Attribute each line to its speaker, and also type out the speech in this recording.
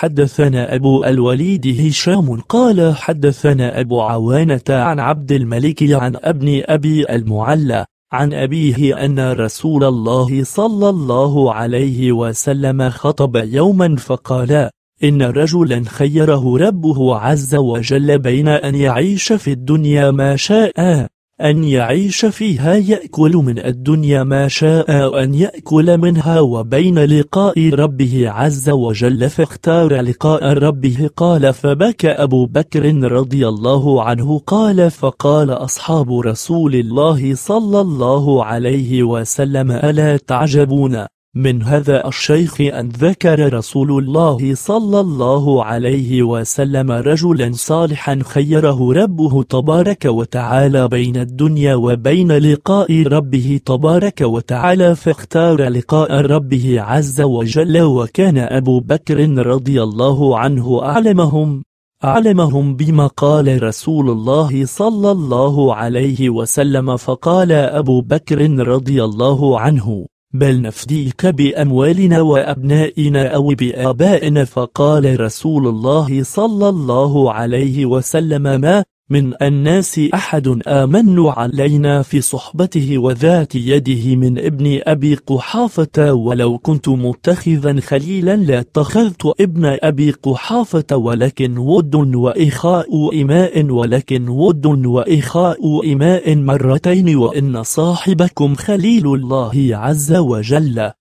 Speaker 1: حدثنا أبو الوليد هشام قال حدثنا أبو عوانة عن عبد الملك عن ابن أبي المعلى عن أبيه أن رسول الله صلى الله عليه وسلم خطب يوما فقال إن رجلا خيره ربه عز وجل بين أن يعيش في الدنيا ما شاء أن يعيش فيها يأكل من الدنيا ما شاء أن يأكل منها وبين لقاء ربه عز وجل فاختار لقاء ربه قال فبكى أبو بكر رضي الله عنه قال فقال أصحاب رسول الله صلى الله عليه وسلم ألا تعجبون من هذا الشيخ أن ذكر رسول الله صلى الله عليه وسلم رجلا صالحا خيره ربه تبارك وتعالى بين الدنيا وبين لقاء ربه تبارك وتعالى فاختار لقاء ربه عز وجل وكان أبو بكر رضي الله عنه أعلمهم أعلمهم بما قال رسول الله صلى الله عليه وسلم فقال أبو بكر رضي الله عنه بل نفديك بأموالنا وأبنائنا أو بآبائنا فقال رسول الله صلى الله عليه وسلم ما من الناس أحد آمن علينا في صحبته وذات يده من ابن أبي قحافة ولو كنت متخذا خليلا لاتخذت ابن أبي قحافة ولكن ود وإخاء إماء ولكن ود وإخاء إماء مرتين وإن صاحبكم خليل الله عز وجل